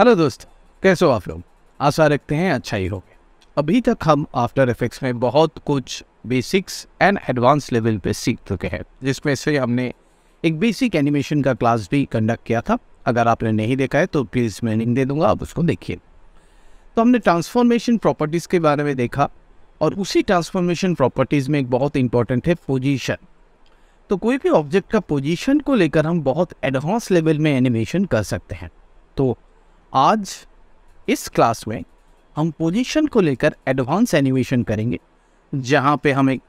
Hello दोस्त कैसे हो आप लोग आशा रखते हैं अच्छा ही हो अभी तक हम आफ्टर इफेक्ट्स में बहुत कुछ बेसिक्स एंड एडवांस लेवल पे सीख चुके हैं जिसमें से हमने एक बेसिक एनिमेशन का क्लास भी कंडक्ट किया था अगर आपने नहीं देखा है तो प्लीज़ मैं लिंक दे दूंगा आप उसको देखिए तो हमने ट्रांसफॉर्मेशन प्रॉपर्टीज़ के बारे में देखा और उसी ट्रांसफॉर्मेशन प्रॉपर्टीज़ में एक बहुत इंपॉर्टेंट है पोजीशन तो कोई भी ऑब्जेक्ट का पोजीशन को लेकर हम बहुत एडवांस लेवल में एनिमेशन कर सकते हैं तो आज इस क्लास में हम पोजीशन को लेकर एडवांस एनिमेशन करेंगे जहाँ पे हम एक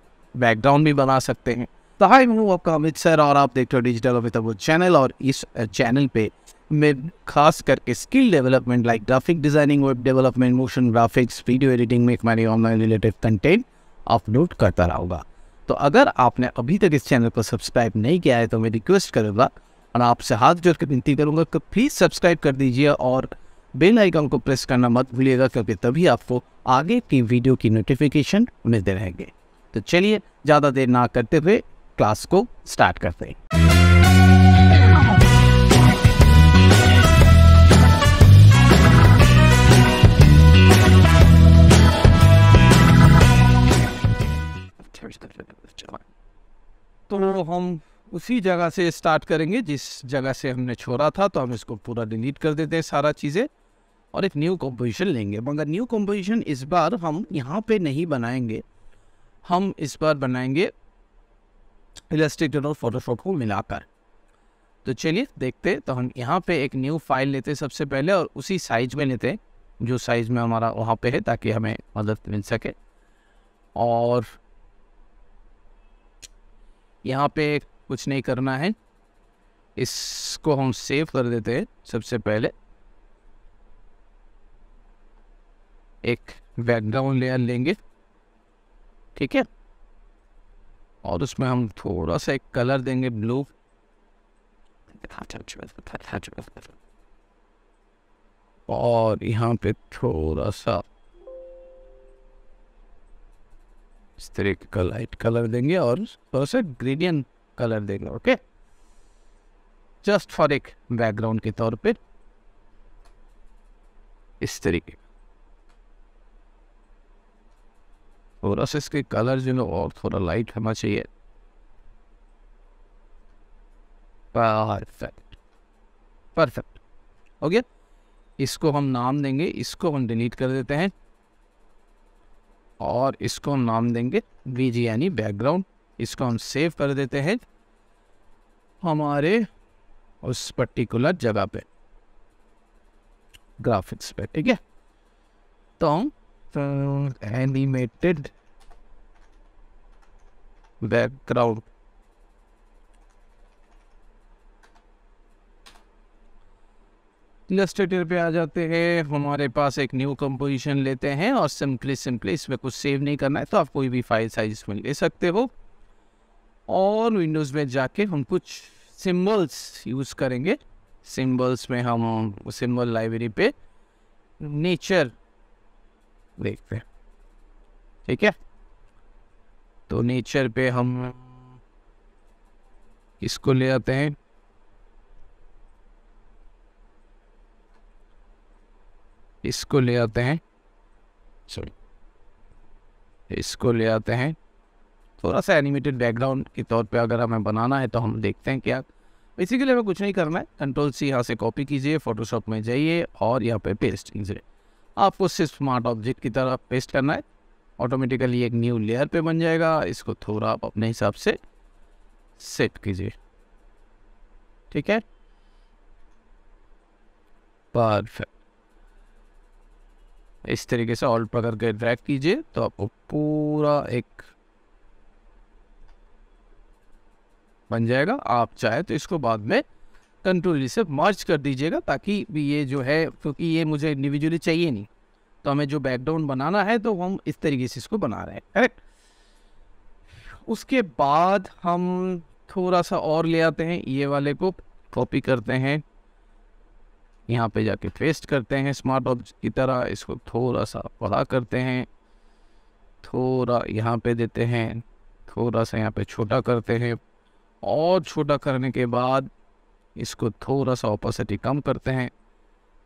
बैकग्राउंड भी बना सकते हैं तो हाई मैं हूँ आपका अमित सर और आप देख रहे हो डिजिटल अमिताभ चैनल और इस चैनल पे मैं खास करके skill development like graphic designing web development motion graphics video editing में हमारी ऑनलाइन रिलेटेड कंटेंट अपलोड करता रहूँगा तो अगर आपने अभी तक इस चैनल को सब्सक्राइब नहीं किया है तो मैं रिक्वेस्ट करूँगा और आपसे हाथ जोड़ के विनती करूँगा कि प्लीज़ सब्सक्राइब कर दीजिए और बेल आइकन को प्रेस करना मत भूलिएगा क्योंकि तभी आपको आगे की वीडियो की नोटिफिकेशन मिलते रहेंगे तो चलिए ज़्यादा देर ना करते हुए क्लास को स्टार्ट करते हैं तो हम उसी जगह से स्टार्ट करेंगे जिस जगह से हमने छोड़ा था तो हम इसको पूरा डिलीट कर देते हैं सारा चीज़ें और एक न्यू कॉम्पोजिशन लेंगे मगर न्यू कॉम्पोजिशन इस बार हम यहाँ पे नहीं बनाएंगे हम इस बार बनाएंगे इलेस्टेटर और फोटोशॉप को मिलाकर तो चलिए देखते तो हम यहाँ पे एक न्यू फाइल लेते सबसे पहले और उसी साइज में लेते हैं जो साइज़ में हमारा वहाँ पे है ताकि हमें मदद मिल सके और यहाँ पे कुछ नहीं करना है इसको हम सेव कर देते हैं सबसे पहले एक बैकग्राउंड लेयर लेंगे ठीक है और उसमें हम थोड़ा सा एक कलर देंगे ब्लू और यहाँ पे थोड़ा सा इस तरीके का लाइट कलर देंगे और थोड़ा सा ग्रेडियंट कलर देगा ओके जस्ट फॉर एक बैकग्राउंड के तौर पर इस तरीके और बस इसके कलर जो है और थोड़ा लाइट होना चाहिए परफेक्ट परफेक्ट हो गया इसको हम नाम देंगे इसको हम डिलीट कर देते हैं और इसको हम नाम देंगे वीजी यानी बैकग्राउंड इसको हम सेव कर देते हैं हमारे उस पर्टिकुलर जगह पे ग्राफिक्स पे ठीक है तो एनिमेटेड बैकग्राउंड इलस्ट्रेटर पे आ जाते हैं हमारे पास एक न्यू कंपोजिशन लेते हैं और सिंपली सिंपली इसमें कुछ सेव नहीं करना है तो आप कोई भी फाइल साइज में ले सकते हो और विंडोज़ में जाके हम कुछ सिंबल्स यूज़ करेंगे सिंबल्स में हम सिंबल लाइब्रेरी पे नेचर देखते हैं ठीक है तो नेचर पे हम इसको ले आते हैं इसको ले आते हैं सॉरी इसको ले आते हैं थोड़ा सा एनिमेटेड बैकग्राउंड के तौर पे अगर हमें बनाना है तो हम देखते हैं क्या बेसिकली हमें कुछ नहीं करना है कंट्रोल सी यहाँ से कॉपी कीजिए फोटोशॉप में जाइए और यहाँ पे पेस्ट कीजिए आपको सिर्फ स्मार्ट ऑब्जेक्ट की तरह पेस्ट करना है ऑटोमेटिकली एक न्यू लेयर पे बन जाएगा इसको थोड़ा आप अपने हिसाब से सेट कीजिए ठीक है परफेक्ट इस तरीके से ऑल्ट पकड़ के ड्रैग कीजिए तो आपको पूरा एक बन जाएगा आप चाहे तो इसको बाद में कंट्रोल जी से मर्ज कर दीजिएगा ताकि ये जो है क्योंकि ये मुझे इंडिविजुअली चाहिए नहीं तो हमें जो बैकग्राउंड बनाना है तो हम इस तरीके से इसको बना रहे हैं करेक्ट उसके बाद हम थोड़ा सा और ले आते हैं ये वाले को कॉपी करते हैं यहाँ पे जाके पेस्ट करते हैं स्मार्ट ऑब्जेक्ट की तरह इसको थोड़ा सा बड़ा करते हैं थोड़ा यहाँ पे देते हैं थोड़ा सा यहाँ पे छोटा करते हैं और छोटा करने के बाद इसको थोड़ा सा ओपोसिटी कम करते हैं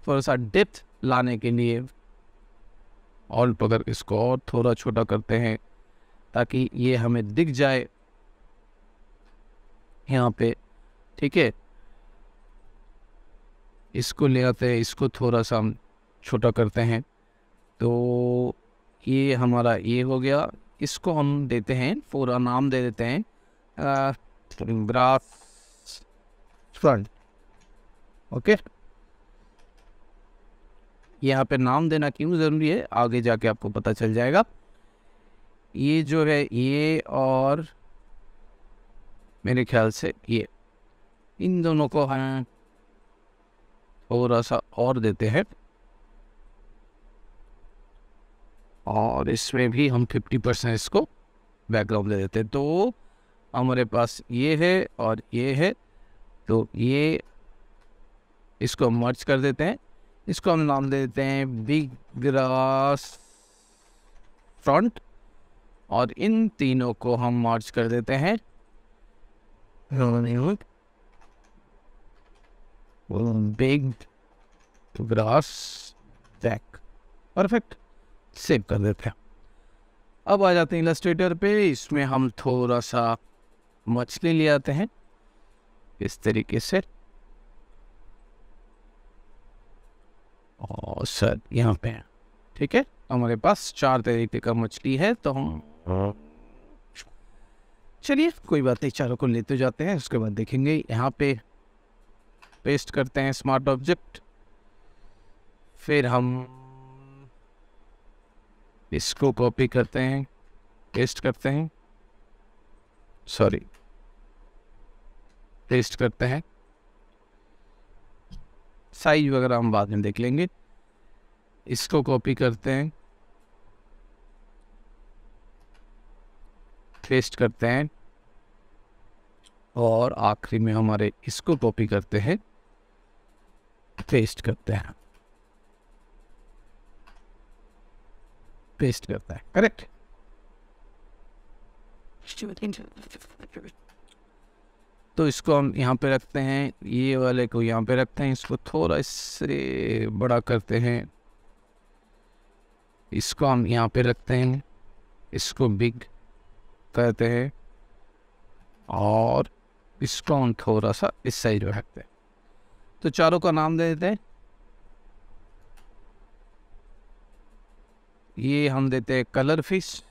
थोड़ा सा डेप्थ लाने के लिए ऑल पकड़ इसको और थोड़ा छोटा करते हैं ताकि ये हमें दिख जाए यहाँ पे ठीक है इसको ले आते हैं इसको थोड़ा सा हम छोटा करते हैं तो ये हमारा ये हो गया इसको हम देते हैं पूरा नाम दे देते हैं brass front ओके यहाँ पे नाम देना क्यों ज़रूरी है आगे जाके आपको पता चल जाएगा ये जो है ये और मेरे ख्याल से ये इन दोनों को हम थोड़ा सा और देते हैं और इसमें भी हम 50 परसेंट इसको बैकग्राउंड दे देते हैं तो हमारे पास ये है और ये है तो ये इसको हम मर्ज कर देते हैं इसको हम नाम दे देते हैं बिग ग्रास फ्रंट और इन तीनों को हम मर्ज कर देते हैं big grass back perfect save कर देते हैं अब आ जाते हैं इलस्ट्रेटर पे इसमें हम थोड़ा सा मछली ले आते हैं इस तरीके से और सर यहाँ पे ठीक है हमारे पास चार तरीके का मछली है तो हम चलिए कोई बात नहीं चारों को लेते जाते हैं उसके बाद देखेंगे यहाँ पे पेस्ट करते हैं स्मार्ट ऑब्जेक्ट फिर हम इसको कॉपी करते हैं पेस्ट करते हैं सॉरी टेस्ट करते हैं साइज वगैरह हम बाद में देख लेंगे इसको कॉपी करते हैं पेस्ट करते हैं और आखिरी में हमारे इसको कॉपी करते हैं पेस्ट करते हैं पेस्ट करता है करेक्ट तो इसको हम यहाँ पे रखते हैं ये वाले को यहाँ पे रखते हैं इसको थोड़ा इससे बड़ा करते हैं इसको हम यहाँ पे रखते हैं इसको बिग करते हैं और इसको हम थोड़ा सा इस साइड में रखते हैं तो चारों का नाम दे देते हैं ये हम देते हैं कलर फिश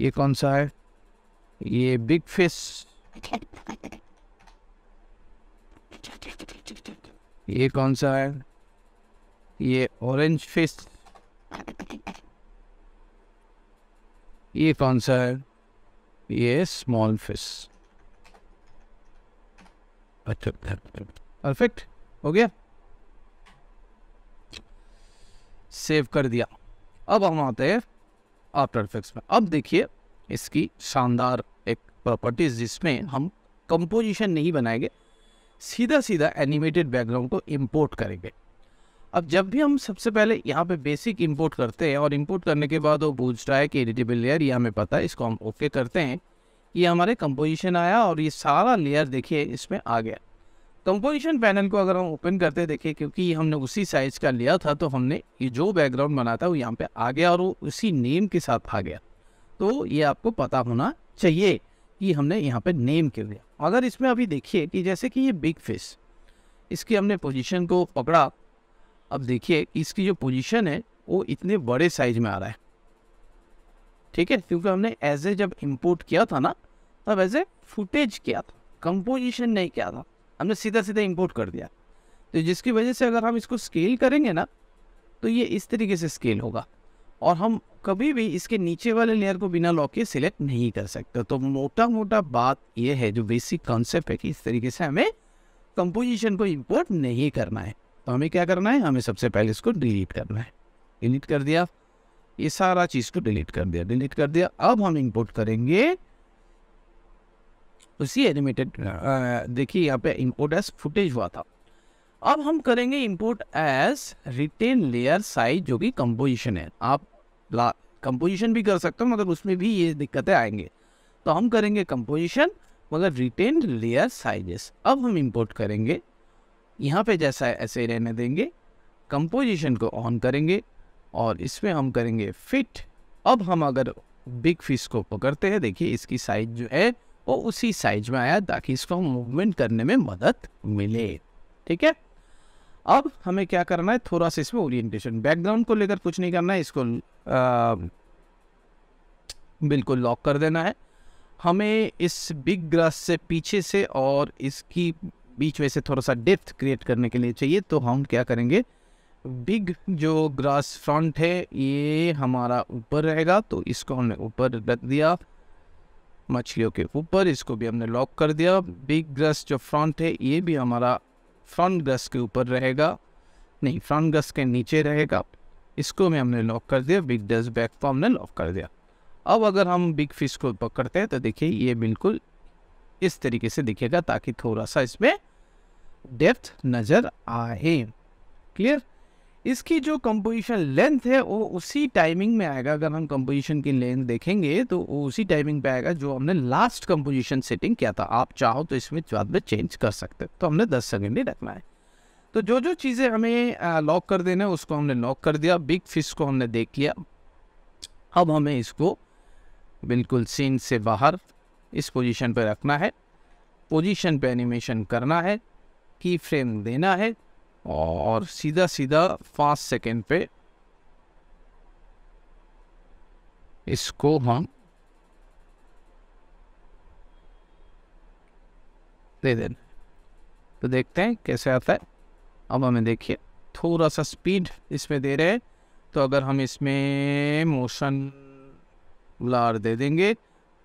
ये कौन सा है ये बिग फिश ये कौन सा है ये ऑरेंज फिश ये कौन सा है ये स्मॉल फिश अच्छा परफेक्ट अच्छा, अच्छा। हो गया सेव कर दिया अब हम आते हैं आफ्टर इफेक्ट्स में अब देखिए इसकी शानदार एक प्रॉपर्टीज जिसमें हम कंपोजिशन नहीं बनाएंगे सीधा सीधा एनिमेटेड बैकग्राउंड को इम्पोर्ट करेंगे अब जब भी हम सबसे पहले यहाँ पे बेसिक इंपोर्ट करते हैं और इंपोर्ट करने के बाद वो पूछता है कि एडिटेबल लेयर ये हमें पता है इसको हम ओके करते हैं ये हमारे कंपोजिशन आया और ये सारा लेयर देखिए इसमें आ गया कंपोजिशन पैनल को अगर हम ओपन करते देखें क्योंकि हमने उसी साइज का लिया था तो हमने ये जो बैकग्राउंड बना था वो यहाँ पे आ गया और वो उसी नेम के साथ आ गया तो ये आपको पता होना चाहिए कि हमने यहाँ पे नेम क्यों लिया अगर इसमें अभी देखिए कि जैसे कि ये बिग फिश इसकी हमने पोजिशन को पकड़ा अब देखिए इसकी जो पोजिशन है वो इतने बड़े साइज में आ रहा है ठीक है क्योंकि हमने एज ए जब इम्पोर्ट किया था ना तब एज ए फुटेज किया था कंपोजिशन नहीं किया था हमने सीधा सीधा इम्पोर्ट कर दिया तो जिसकी वजह से अगर हम इसको स्केल करेंगे ना तो ये इस तरीके से स्केल होगा और हम कभी भी इसके नीचे वाले लेयर को बिना लॉक के सिलेक्ट नहीं कर सकते तो मोटा मोटा बात यह है जो बेसिक कॉन्सेप्ट है कि इस तरीके से हमें कंपोजिशन को इम्पोर्ट नहीं करना है तो हमें क्या करना है हमें सबसे पहले इसको डिलीट करना है डिलीट कर दिया ये सारा चीज़ को डिलीट कर दिया डिलीट कर दिया अब हम इम्पोर्ट करेंगे उसी एनिमेटेड हाँ। देखिए यहाँ पे इम्पोर्ट एज फुटेज हुआ था अब हम करेंगे import as retain layer size जो कि कंपोजिशन है आप कंपोजिशन भी कर सकते हो मगर उसमें भी ये दिक्कतें आएंगे तो हम करेंगे कंपोजिशन मगर रिटेन लेयर साइजेस अब हम इम्पोर्ट करेंगे यहाँ पे जैसा है ऐसे रहने देंगे कंपोजिशन को ऑन करेंगे और इसमें हम करेंगे फिट अब हम अगर बिग फिश को पकड़ते हैं देखिए इसकी साइज जो है वो उसी साइज में आया ताकि इसको मूवमेंट करने में मदद मिले ठीक है अब हमें क्या करना है थोड़ा सा इसमें ओरिएंटेशन बैकग्राउंड को लेकर कुछ नहीं करना है इसको आ, बिल्कुल लॉक कर देना है हमें इस बिग ग्रास से पीछे से और इसकी बीच में से थोड़ा सा डेप्थ क्रिएट करने के लिए चाहिए तो हम क्या करेंगे बिग जो ग्रास फ्रंट है ये हमारा ऊपर रहेगा तो इसको हमने ऊपर रख दिया मछलियों के ऊपर इसको भी हमने लॉक कर दिया बिग ग्रस जो फ्रंट है ये भी हमारा फ्रंट ग्रस के ऊपर रहेगा नहीं फ्रंट ग्रस के नीचे रहेगा इसको भी हमने लॉक कर दिया बिग डस बैक को हमने लॉक कर दिया अब अगर हम बिग फिश को पकड़ते हैं तो देखिए ये बिल्कुल इस तरीके से दिखेगा ताकि थोड़ा सा इसमें डेप्थ नज़र आए क्लियर इसकी जो कंपोजिशन लेंथ है वो उसी टाइमिंग में आएगा अगर हम कंपोजिशन की लेंथ देखेंगे तो वो उसी टाइमिंग पे आएगा जो हमने लास्ट कंपोजिशन सेटिंग किया था आप चाहो तो इसमें बाद में चेंज कर सकते तो हमने 10 सेकेंड ही रखना है तो जो जो चीज़ें हमें लॉक कर देना है उसको हमने लॉक कर दिया बिग फिश को हमने देख लिया अब हमें इसको बिल्कुल सीन से बाहर इस पोजिशन पर रखना है पोजिशन पर एनिमेशन करना है की फ्रेम देना है और सीधा सीधा फास्ट सेकेंड पे इसको हम दे दे तो देखते हैं कैसे आता है अब हमें देखिए थोड़ा सा स्पीड इसमें दे रहे हैं तो अगर हम इसमें मोशन ब्लार दे देंगे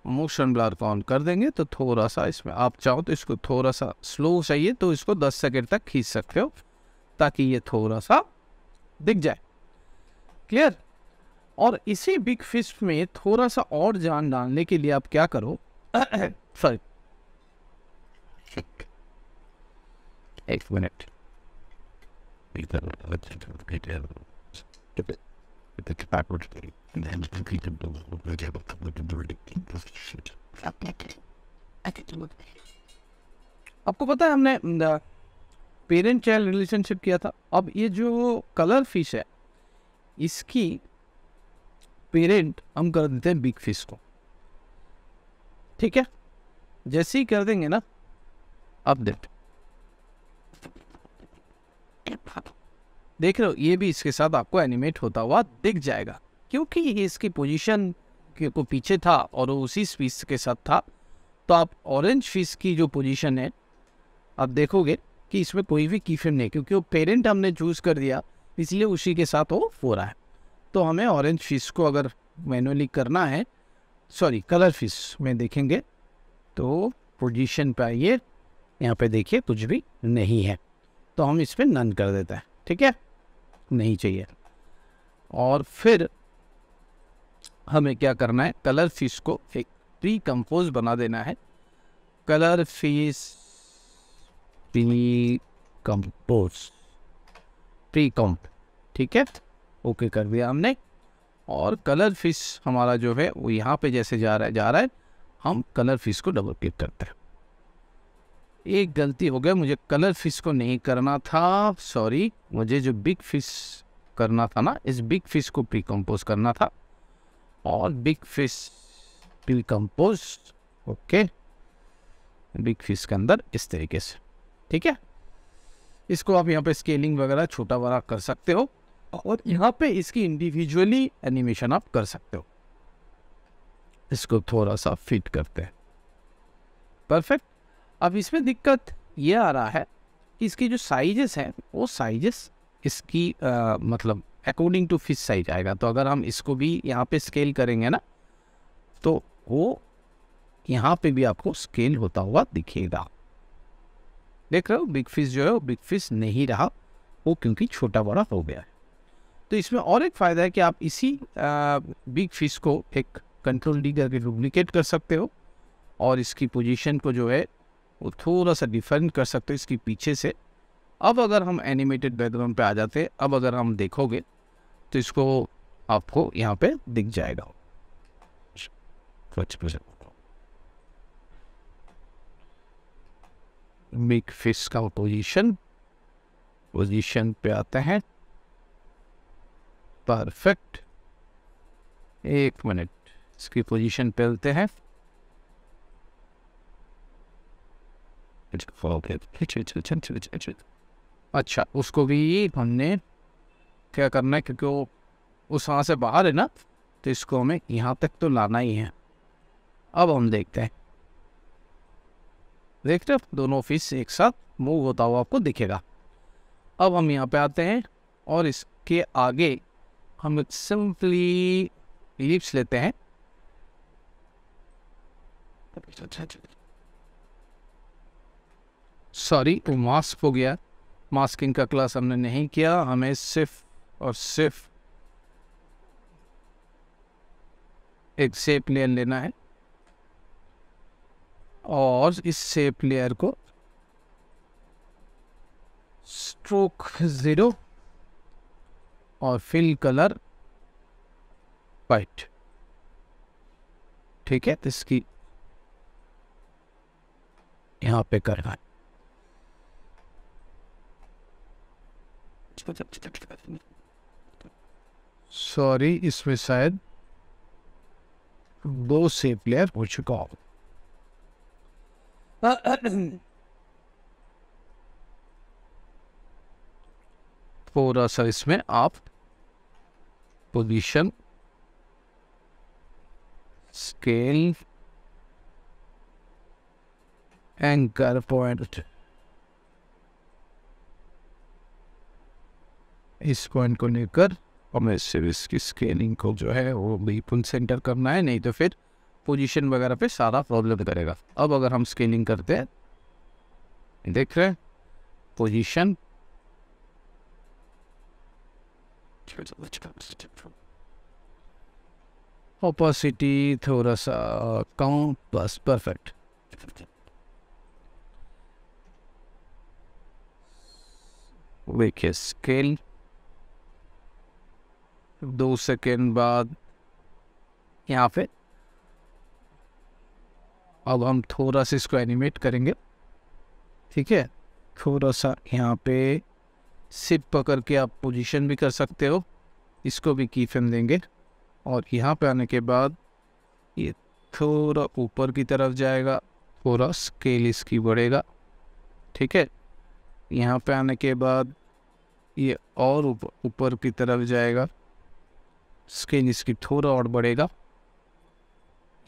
मोशन ब्लार को ऑन कर देंगे तो थोड़ा सा इसमें आप चाहो तो इसको थोड़ा सा स्लो चाहिए तो इसको 10 सेकेंड तक खींच सकते हो ताकि ये थोड़ा सा दिख जाए क्लियर और इसी बिग फिश में थोड़ा सा और जान डालने के लिए आप क्या करो सॉरी एक मिनट आपको पता है हमने पेरेंट चाइल्ड रिलेशनशिप किया था अब ये जो कलर फिश है इसकी पेरेंट हम कर देते हैं बिग फिश को ठीक है जैसे ही कर देंगे ना अपडेट देख रहे हो ये भी इसके साथ आपको एनिमेट होता हुआ दिख जाएगा क्योंकि ये इसकी पोजीशन को पीछे था और वो उसी फिश के साथ था तो आप ऑरेंज फिश की जो पोजीशन है आप देखोगे कि इसमें कोई भी की नहीं नहीं क्योंकि वो पेरेंट हमने चूज़ कर दिया इसलिए उसी के साथ वो हो रहा है तो हमें ऑरेंज फिश को अगर मैनुअली करना है सॉरी कलर फिश में देखेंगे तो पोजीशन पे आइए यहाँ पे देखिए कुछ भी नहीं है तो हम इस पर नन कर देते हैं ठीक है नहीं चाहिए और फिर हमें क्या करना है कलर फिश को एक प्री कंपोज बना देना है कलर फिश प्री प्रीकॉम्प ठीक है ओके कर दिया हमने और कलर फिश हमारा जो है वो यहाँ पे जैसे जा रहा है जा रहा है हम कलर फिश को डबल क्लिक करते हैं एक गलती हो गया मुझे कलर फिश को नहीं करना था सॉरी मुझे जो बिग फिश करना था ना इस बिग फिश को प्रीकम्पोज करना था और big fish precompose okay big fish के अंदर इस तरीके से ठीक है इसको आप यहाँ पे स्केलिंग वगैरह छोटा बड़ा कर सकते हो और यहाँ पे इसकी इंडिविजुअली एनिमेशन आप कर सकते हो इसको थोड़ा सा फिट करते हैं परफेक्ट अब इसमें दिक्कत ये आ रहा है कि इसकी जो साइजेस हैं वो साइजेस इसकी आ, मतलब अकॉर्डिंग टू फिश साइज आएगा तो अगर हम इसको भी यहाँ पे स्केल करेंगे ना तो वो यहाँ पे भी आपको स्केल होता हुआ दिखेगा देख रहे हो बिग फिश जो है वो बिग फिश नहीं रहा वो क्योंकि छोटा बड़ा हो गया है तो इसमें और एक फ़ायदा है कि आप इसी बिग फिश को एक कंट्रोल डी करके डुप्लीकेट कर सकते हो और इसकी पोजीशन को जो है वो थोड़ा सा डिफरेंट कर सकते हो इसके पीछे से अब अगर हम एनिमेटेड बैकग्राउंड पे आ जाते हैं अब अगर हम देखोगे तो इसको आपको यहाँ पे दिख जाएगा मिक फिश का पोजीशन पोजीशन पे आते हैं परफेक्ट एक मिनट इसकी पोजीशन पे आते हैं अच्छा उसको भी हमने क्या करना है क्योंकि वो उस वहाँ से बाहर है ना तो इसको हमें यहाँ तक तो लाना ही है अब हम देखते हैं देखते हो दोनों फिश एक साथ मूव होता हुआ आपको दिखेगा अब हम यहाँ पे आते हैं और इसके आगे हम सिंपली लिप्स लेते हैं सॉरी मास्क हो गया मास्किंग का क्लास हमने नहीं किया हमें सिर्फ और सिर्फ एक सेप लेन लेना है और इस शेप लेयर को स्ट्रोक ज़ीरो और फिल कलर वाइट ठीक है तो इसकी यहां पे करना है सॉरी इसमें शायद दो सेप लेयर हो चुका होगा थोड़ा सा इसमें आप पोजीशन स्केल एंकर पॉइंट इस पॉइंट को लेकर हमें सिर्फ इसकी स्केलिंग को जो है वो बिल्कुल सेंटर करना है नहीं तो फिर पोजीशन वगैरह पे सारा प्रॉब्लम करेगा अब अगर हम स्केलिंग करते हैं देख रहे पोजिशन ओपोसिटी थोड़ा सा कम बस परफेक्ट देखिए स्केल दो सेकेंड बाद यहाँ पे अब हम थोड़ा सा इसको एनिमेट करेंगे ठीक है थोड़ा सा यहाँ पे सिप पकड़ के आप पोजीशन भी कर सकते हो इसको भी की फेम देंगे और यहाँ पे आने के बाद ये थोड़ा ऊपर की तरफ जाएगा थोड़ा स्केल इसकी बढ़ेगा ठीक है यहाँ पे आने के बाद ये और ऊपर की तरफ जाएगा स्केल इसकी थोड़ा और बढ़ेगा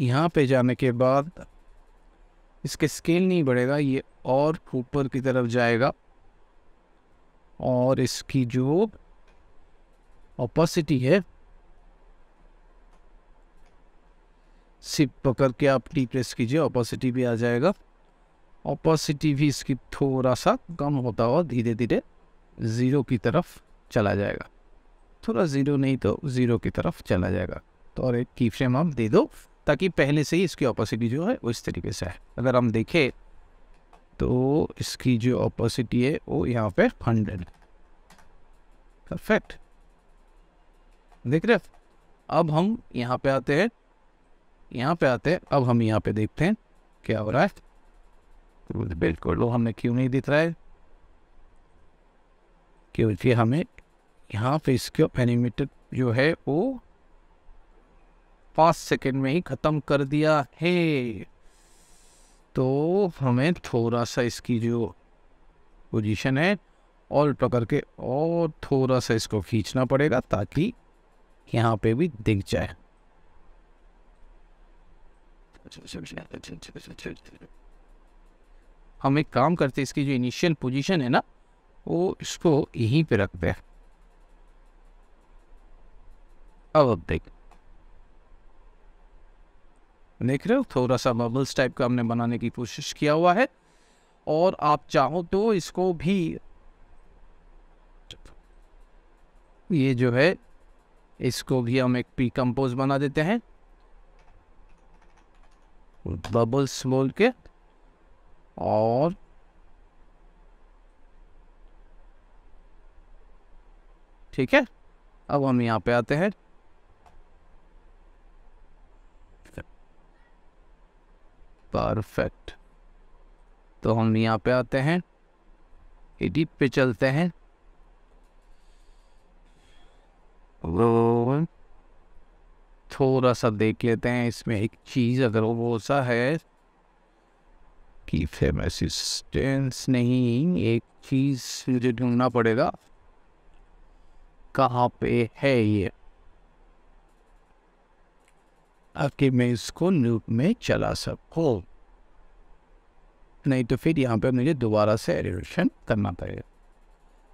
यहाँ पे जाने के बाद इसके स्केल नहीं बढ़ेगा ये और ऊपर की तरफ जाएगा और इसकी जो ऑपोसिटी है सिप पकड़ के आप टी प्रेस कीजिए ऑपोसिटी भी आ जाएगा ऑपोसिटी भी इसकी थोड़ा सा कम होता हुआ धीरे धीरे ज़ीरो की तरफ चला जाएगा थोड़ा ज़ीरो नहीं तो ज़ीरो की तरफ चला जाएगा तो और एक की फ्रेम आप दे दो ताकि पहले से ही इसकी ऑपोसिटी जो है वो इस तरीके से है अगर हम देखें तो इसकी जो ऑपोसिटी है वो यहाँ पे हंड्रेड परफेक्ट देख रहे अब हम यहाँ पे आते हैं यहाँ पे आते हैं अब हम यहाँ पे देखते हैं क्या हो रहा है तो बिल्कुल वो हमने क्यों नहीं दिख रहा है क्योंकि हमें यहाँ पे इसका पेनीमीटर जो है वो पाँच सेकेंड में ही ख़त्म कर दिया है तो हमें थोड़ा सा इसकी जो पोजीशन है पकड़ करके और थोड़ा सा इसको खींचना पड़ेगा ताकि यहाँ पे भी दिख जाए हम एक काम करते इसकी जो इनिशियल पोजीशन है ना वो इसको यहीं पे रखते हैं अब अब देख देख रहे हो थोड़ा सा बबल्स टाइप का हमने बनाने की कोशिश किया हुआ है और आप चाहो तो इसको भी ये जो है इसको भी हम एक पी कंपोज बना देते हैं बबल्स बोल के और ठीक है अब हम यहाँ पे आते हैं परफेक्ट तो हम यहाँ पे आते हैं एडिट पे चलते हैं थोड़ा सा देख लेते हैं इसमें एक चीज़ अगर वो सा है कि फेम असिस्टेंस नहीं एक चीज़ मुझे ढूंढना पड़ेगा कहाँ पे है ये ताकि मैं इसको नूप में चला सको नहीं तो फिर यहाँ पे मुझे दोबारा से एडिशन करना पड़ेगा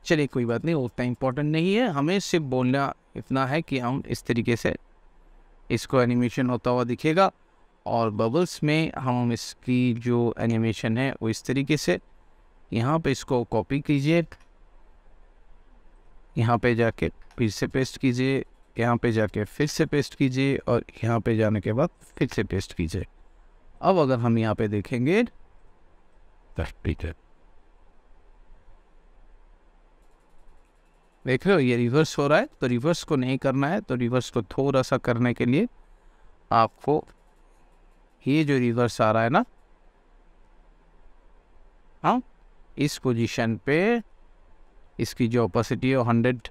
चलिए कोई बात नहीं उतना इम्पोर्टेंट नहीं है हमें सिर्फ बोलना इतना है कि हम इस तरीके से इसको एनिमेशन होता हुआ दिखेगा और बबल्स में हम इसकी जो एनिमेशन है वो इस तरीके से यहाँ पे इसको कॉपी कीजिए यहाँ पे जाके फिर से पेस्ट कीजिए यहाँ पे जाके फिर से पेस्ट कीजिए और यहाँ पे जाने के बाद फिर से पेस्ट कीजिए अब अगर हम यहाँ पे देखेंगे देख रहे हो ये रिवर्स हो रहा है तो रिवर्स को नहीं करना है तो रिवर्स को थोड़ा सा करने के लिए आपको ये जो रिवर्स आ रहा है ना हाँ इस पोजीशन पे इसकी जो ओपेसिटी है हंड्रेड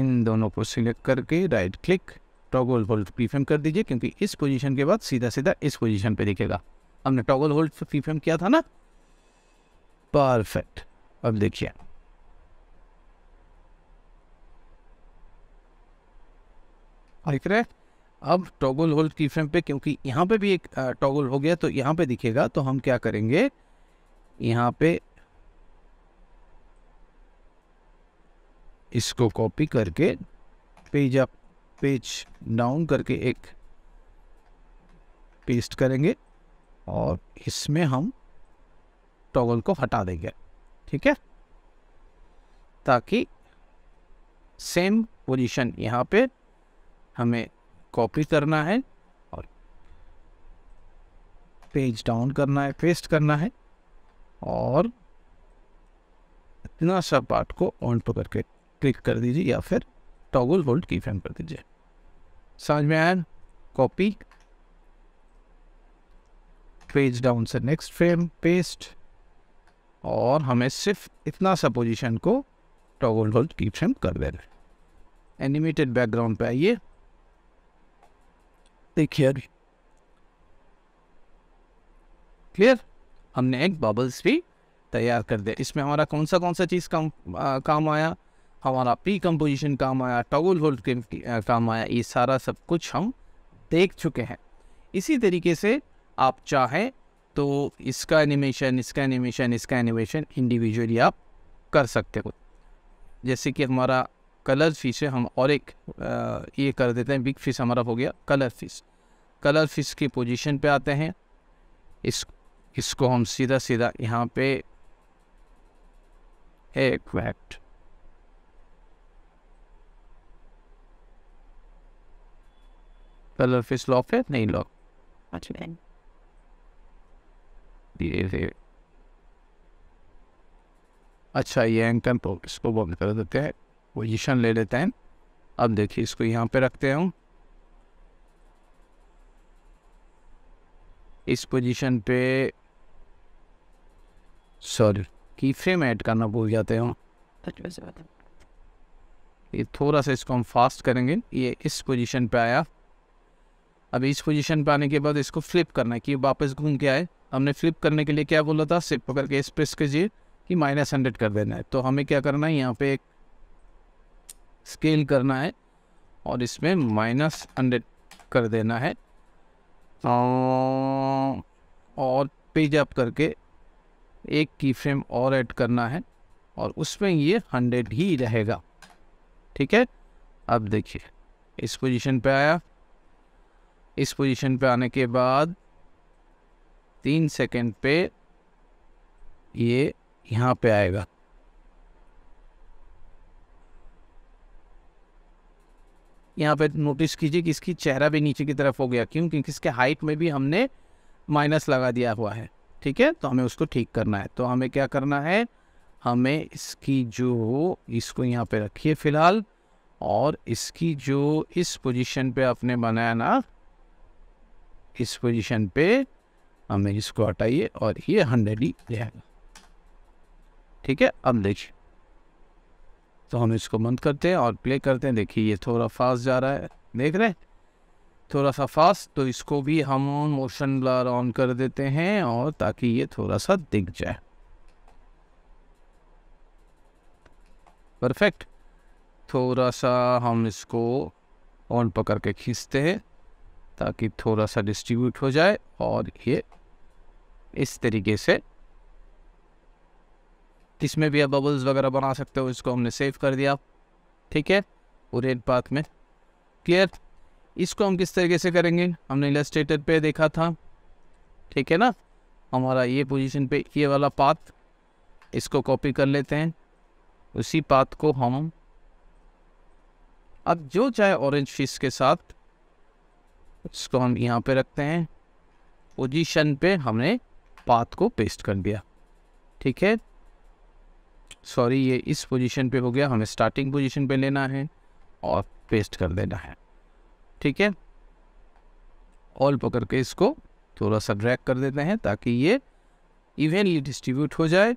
इन दोनों को सिलेक्ट करके right click toggle hold keyframe कर दीजिए क्योंकि इस पोजीशन के बाद सीधा सीधा इस पोजीशन पे दिखेगा हमने टॉगल होल्ड प्रीफेम किया था ना परफेक्ट अब देखिए दिख रहा अब टॉगल होल्ड की फ्रेम पे क्योंकि यहां पे भी एक टॉगल हो गया तो यहां पे दिखेगा तो हम क्या करेंगे यहां पे इसको कॉपी करके पेज अप पेज डाउन करके एक पेस्ट करेंगे और इसमें हम टॉगल को हटा देंगे ठीक है ताकि सेम पोजीशन यहाँ पे हमें कॉपी करना है और पेज डाउन करना है पेस्ट करना है और इतना सा पार्ट को ऑन पकड़ के क्लिक कर दीजिए या फिर टॉगल होल्ड की फ्रेम कर दीजिए समझ में आया कॉपी पेज डाउन से नेक्स्ट फ्रेम पेस्ट और हमें सिर्फ इतना सा पोजिशन को टॉगल होल्ड की फ्रेम कर दे रहे एनिमेटेड बैकग्राउंड पे आइए देखिए अभी क्लियर हमने एक बबल्स भी तैयार कर दिया इसमें हमारा कौन सा कौन सा चीज़ काम आ, काम आया हमारा पी कंपोजिशन काम आया टॉगल होल्ड काम आया ये सारा सब कुछ हम देख चुके हैं इसी तरीके से आप चाहें तो इसका एनिमेशन इसका एनिमेशन इसका एनिमेशन इंडिविजुअली आप कर सकते हो जैसे कि हमारा कलर फीस है हम और एक ये कर देते हैं बिग फीस हमारा हो गया कलर फीस कलर फीस की पोजीशन पे आते हैं इस इसको हम सीधा सीधा यहाँ पे एक मिनट पहले फिश लॉक है नहीं लॉक अच्छा अच्छा ये एंकर तो इसको बंद कर देते हैं पोजिशन ले लेते हैं अब देखिए इसको यहाँ पे रखते हूँ इस पोजीशन पे सॉरी की फ्रेम ऐड करना भूल जाते हो ये थोड़ा सा इसको हम फास्ट करेंगे ये इस पोजीशन पे आया अब इस पोजीशन पे आने के बाद इसको फ्लिप करना है कि वापस घूम के आए हमने फ्लिप करने के लिए क्या बोला था सिर्फ पकड़ के इस प्रेस कीजिए कि माइनस हंड्रेड कर देना है तो हमें क्या करना है यहाँ पे एक स्केल करना है और इसमें माइनस हंड्रेड कर देना है और पेज अप करके एक की फ्रेम और ऐड करना है और उसमें ये हंड्रेड ही रहेगा ठीक है अब देखिए इस पोजीशन पे आया इस पोजीशन पे आने के बाद तीन सेकंड पे ये यहाँ पे आएगा यहाँ पे नोटिस कीजिए कि इसकी चेहरा भी नीचे की तरफ हो गया क्यों क्योंकि इसके हाइट में भी हमने माइनस लगा दिया हुआ है ठीक है तो हमें उसको ठीक करना है तो हमें क्या करना है हमें इसकी जो इसको यहाँ पे रखिए फ़िलहाल और इसकी जो इस पोजीशन पे आपने बनाया ना इस पोजीशन पे हमें इसको हटाइए और ये हंड्रेड ही जाएगा ठीक है अब देखिए तो हम इसको बंद करते हैं और प्ले करते हैं देखिए ये थोड़ा फास्ट जा रहा है देख रहे हैं थोड़ा सा फास्ट तो इसको भी हम मोशन ब्लर ऑन कर देते हैं और ताकि ये थोड़ा सा दिख जाए परफेक्ट थोड़ा सा हम इसको ऑन पकड़ के खींचते हैं ताकि थोड़ा सा डिस्ट्रीब्यूट हो जाए और ये इस तरीके से इसमें भी आप बबल्स वगैरह बना सकते हो इसको हमने सेव कर दिया ठीक है पूरे पाथ में क्लियर इसको हम किस तरीके से करेंगे हमने इलस्ट्रेटर पे देखा था ठीक है ना हमारा ये पोजीशन पे ये वाला पाथ इसको कॉपी कर लेते हैं उसी पाथ को हम अब जो चाहे ऑरेंज फिश के साथ इसको हम यहाँ पे रखते हैं पोजीशन पे हमने पाथ को पेस्ट कर दिया ठीक है सॉरी ये इस पोजीशन पे हो गया हमें स्टार्टिंग पोजीशन पे लेना है और पेस्ट कर देना है ठीक है ऑल पकड़ के इसको थोड़ा सा ड्रैग कर देते हैं ताकि ये इवेंटली डिस्ट्रीब्यूट हो जाए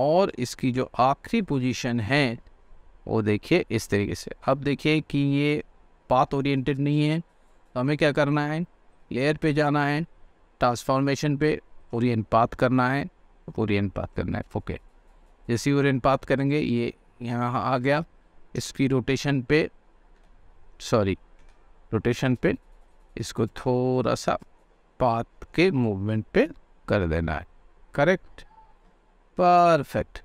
और इसकी जो आखिरी पोजीशन है वो देखिए इस तरीके से अब देखिए कि ये पाथ ओरिएंटेड नहीं है तो हमें क्या करना है लेयर पे जाना है ट्रांसफॉर्मेशन पे ओरियन पाथ करना है ओरियन पाथ करना है ओके जैसे ही ओरियन पाथ करेंगे ये यहाँ आ गया इसकी रोटेशन पे सॉरी रोटेशन पे इसको थोड़ा सा पाथ के मूवमेंट पे कर देना है करेक्ट परफेक्ट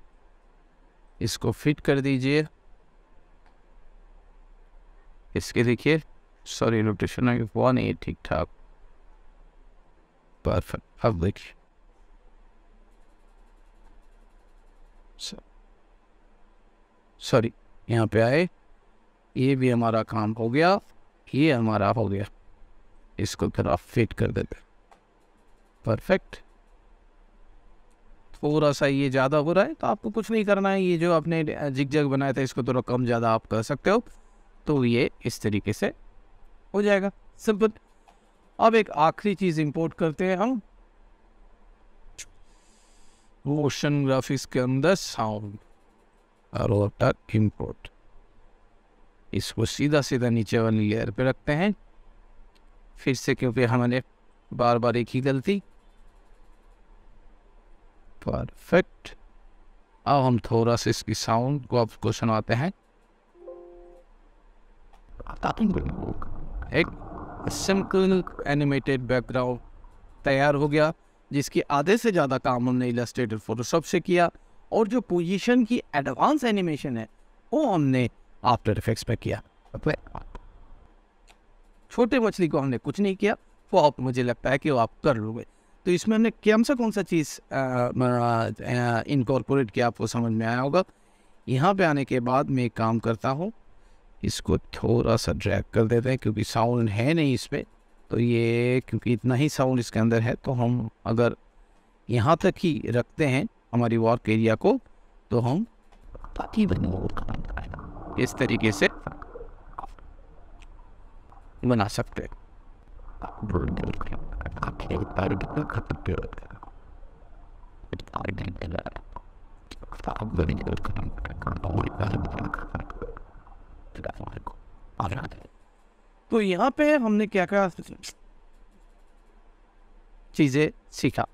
इसको फिट कर दीजिए इसके देखिए सॉरी रोटेशन आगे वन ए ठीक ठाक परफेक्ट अब देखिए सॉरी यहाँ पे आए ये भी हमारा काम हो गया ये हमारा हो गया इसको थोड़ा फिट कर देते परफेक्ट थोड़ा सा ये ज़्यादा हो रहा है तो आपको कुछ नहीं करना है ये जो आपने जिग जग बनाया था इसको थोड़ा कम ज़्यादा आप कर सकते हो तो ये इस तरीके से हो जाएगा सिंपल अब एक आखिरी चीज़ इंपोर्ट करते हैं हम मोशन ग्राफिक्स के अंदर साउंड इंपोर्ट इसको सीधा सीधा नीचे वाली लेयर पे रखते हैं फिर से क्योंकि हमने बार बार एक ही गलती परफेक्ट अब हम थोड़ा सा इसकी साउंड को आपको सुनाते हैं एक सिंपल एनिमेटेड बैकग्राउंड तैयार हो गया जिसकी आधे से ज़्यादा काम हमने इलास्ट्रेटर फोटोशॉप से किया और जो पोजीशन की एडवांस एनिमेशन है वो हमने आफ्टर इफेक्ट्स पे किया छोटे मछली को हमने कुछ नहीं किया वो आप मुझे लगता है कि वो आप कर लोगे तो इसमें हमने कौन सा कौन सा चीज़ इनकॉर्पोरेट किया आपको समझ में आया होगा यहाँ पे आने के बाद मैं एक काम करता हूँ इसको थोड़ा सा ड्रैग कर देते हैं क्योंकि साउंड है नहीं इस पर तो ये क्योंकि इतना ही साउंड इसके अंदर है तो हम अगर यहाँ तक ही रखते हैं हमारी वर्क एरिया को तो हम इस तरीके से बना सकते हैं तो यहाँ पे हमने क्या क्या चीज़ें सीखा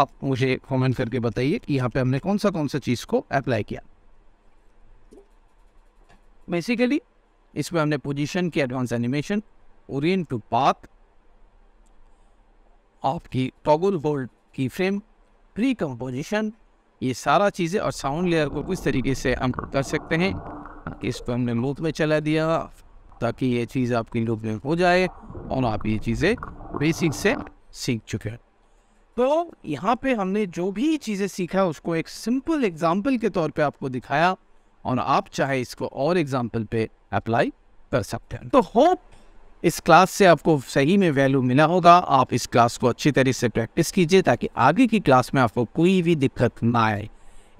आप मुझे कमेंट करके बताइए कि यहाँ पे हमने कौन सा कौन सा चीज़ को अप्लाई किया बेसिकली इसमें हमने पोजीशन की एडवांस एनिमेशन ओरियन टू पाक आपकी टॉगल होल्ड की फ्रेम प्री कंपोजिशन ये सारा चीज़ें और साउंड लेयर को किस तरीके से हम कर सकते हैं इस पर हमने मूथ में चला दिया ताकि ये चीज़ आपकी लूप में हो जाए और आप ये चीज़ें बेसिक से सीख चुके हैं तो यहाँ पे हमने जो भी चीज़ें सीखा है उसको एक सिंपल एग्जाम्पल के तौर पे आपको दिखाया और आप चाहे इसको और एग्जाम्पल पे अप्लाई कर सकते हैं तो होप इस क्लास से आपको सही में वैल्यू मिला होगा आप इस क्लास को अच्छी तरीके से प्रैक्टिस कीजिए ताकि आगे की क्लास में आपको कोई भी दिक्कत ना आए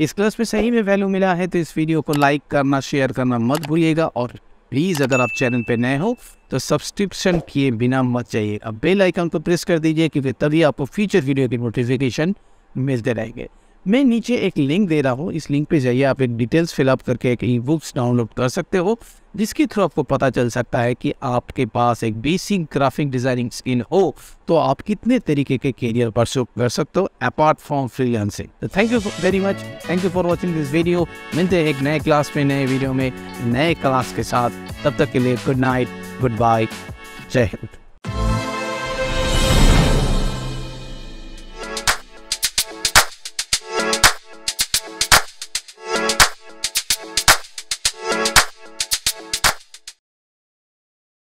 इस क्लास में सही में वैल्यू मिला है तो इस वीडियो को लाइक करना शेयर करना मत भूलिएगा और प्लीज़ अगर आप चैनल पर नए हो तो सब्सक्रिप्शन किए बिना मत जाइए अब बेल आइकन को प्रेस कर दीजिए क्योंकि तभी आपको फ्यूचर वीडियो की नोटिफिकेशन मिलते रहेंगे मैं नीचे एक लिंक दे रहा हूँ इस लिंक पे जाइए आप एक डिटेल्स फिलअप करके एक ई बुक्स डाउनलोड कर सकते हो जिसके थ्रू आपको पता चल सकता है कि आपके पास एक बेसिक ग्राफिक डिज़ाइनिंग स्किल हो तो आप कितने तरीके के करियर परसू कर सकते हो अपार्ट फ्रॉम फ्रीलांसिंग तो thank you very much thank you for watching this video मिलते हैं एक नए क्लास में नए वीडियो में नए क्लास के साथ तब तक के लिए गुड नाइट गुड बाय जय हिंद